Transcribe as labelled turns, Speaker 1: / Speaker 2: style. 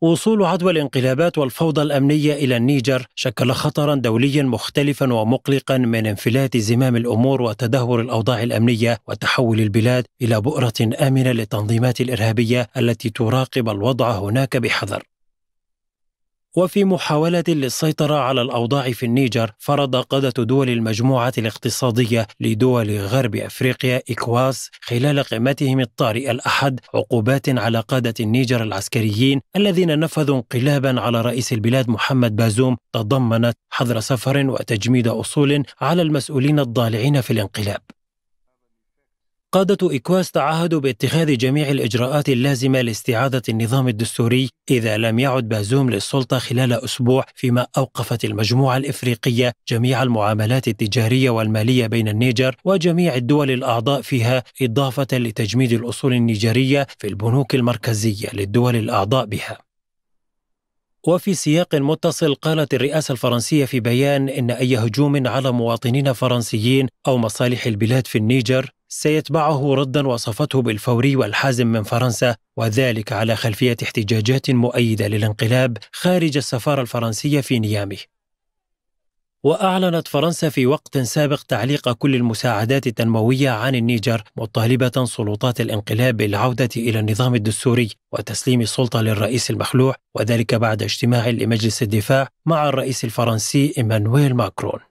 Speaker 1: وصول عدوى الانقلابات والفوضى الامنيه الى النيجر شكل خطرا دوليا مختلفا ومقلقا من انفلات زمام الامور وتدهور الاوضاع الامنيه وتحول البلاد الى بؤره امنه للتنظيمات الارهابيه التي تراقب الوضع هناك بحذر. وفي محاولة للسيطرة على الأوضاع في النيجر فرض قادة دول المجموعة الاقتصادية لدول غرب أفريقيا إكواس خلال قمتهم الطارئة الأحد عقوبات على قادة النيجر العسكريين الذين نفذوا انقلابا على رئيس البلاد محمد بازوم تضمنت حظر سفر وتجميد أصول على المسؤولين الضالعين في الانقلاب قادة إكواس تعهدوا باتخاذ جميع الإجراءات اللازمة لاستعادة النظام الدستوري إذا لم يعد بازوم للسلطة خلال أسبوع فيما أوقفت المجموعة الإفريقية جميع المعاملات التجارية والمالية بين النيجر وجميع الدول الأعضاء فيها إضافة لتجميد الأصول النيجرية في البنوك المركزية للدول الأعضاء بها وفي سياق متصل قالت الرئاسة الفرنسية في بيان إن أي هجوم على مواطنين فرنسيين أو مصالح البلاد في النيجر سيتبعه ردا وصفته بالفوري والحازم من فرنسا وذلك على خلفيه احتجاجات مؤيده للانقلاب خارج السفاره الفرنسيه في نيامي. واعلنت فرنسا في وقت سابق تعليق كل المساعدات التنمويه عن النيجر مطالبه سلطات الانقلاب بالعوده الى النظام الدستوري وتسليم السلطه للرئيس المخلوع وذلك بعد اجتماع لمجلس الدفاع مع الرئيس الفرنسي ايمانويل ماكرون.